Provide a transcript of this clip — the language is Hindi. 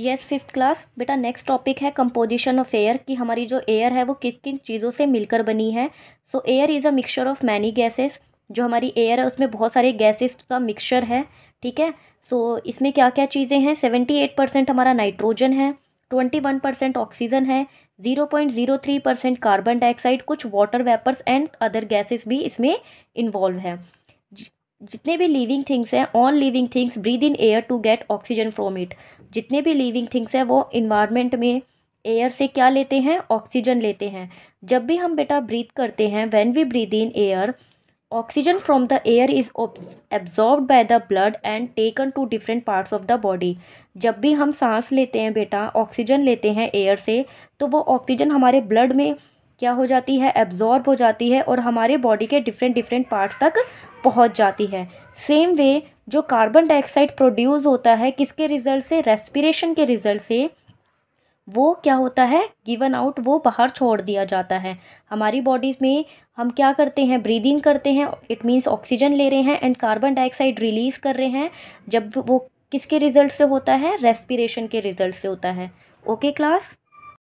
यस फिफ्थ क्लास बेटा नेक्स्ट टॉपिक है कंपोजिशन ऑफ एयर कि हमारी जो एयर है वो किन किन चीज़ों से मिलकर बनी है so air is a mixture of many gases जो हमारी एयर है उसमें बहुत सारे गैसेस का मिक्सचर है ठीक है सो so, इसमें क्या क्या चीज़ें हैं सेवेंटी एट परसेंट हमारा नाइट्रोजन है ट्वेंटी वन परसेंट ऑक्सीजन है zero point zero three percent carbon dioxide कुछ water vapours and other gases भी इसमें इन्वॉल्व हैं जितने भी लिविंग थिंग्स हैं on living things breathe in air to get oxygen from it जितने भी लिविंग थिंग्स हैं वो इन्वायरमेंट में एयर से क्या लेते हैं ऑक्सीजन लेते हैं जब भी हम बेटा ब्रीथ करते हैं when we breathe in air oxygen from the air is absorb by the blood and taken to different parts of the body जब भी हम सांस लेते हैं बेटा ऑक्सीजन लेते हैं एयर से तो वो ऑक्सीजन हमारे ब्लड में क्या हो जाती है एब्ज़ॉर्ब हो जाती है और हमारे बॉडी के डिफरेंट डिफरेंट पार्ट्स तक पहुंच जाती है सेम वे जो कार्बन डाइऑक्साइड प्रोड्यूस होता है किसके रिज़ल्ट से रेस्पिरेशन के रिज़ल्ट से वो क्या होता है गिवन आउट वो बाहर छोड़ दिया जाता है हमारी बॉडीज़ में हम क्या करते हैं ब्रीदिंग करते हैं इट मीन्स ऑक्सीजन ले रहे हैं एंड कार्बन डाइऑक्साइड रिलीज़ कर रहे हैं जब वो किसके रिज़ल्ट से होता है रेस्पिरेशन के रिज़ल्ट से होता है ओके okay, क्लास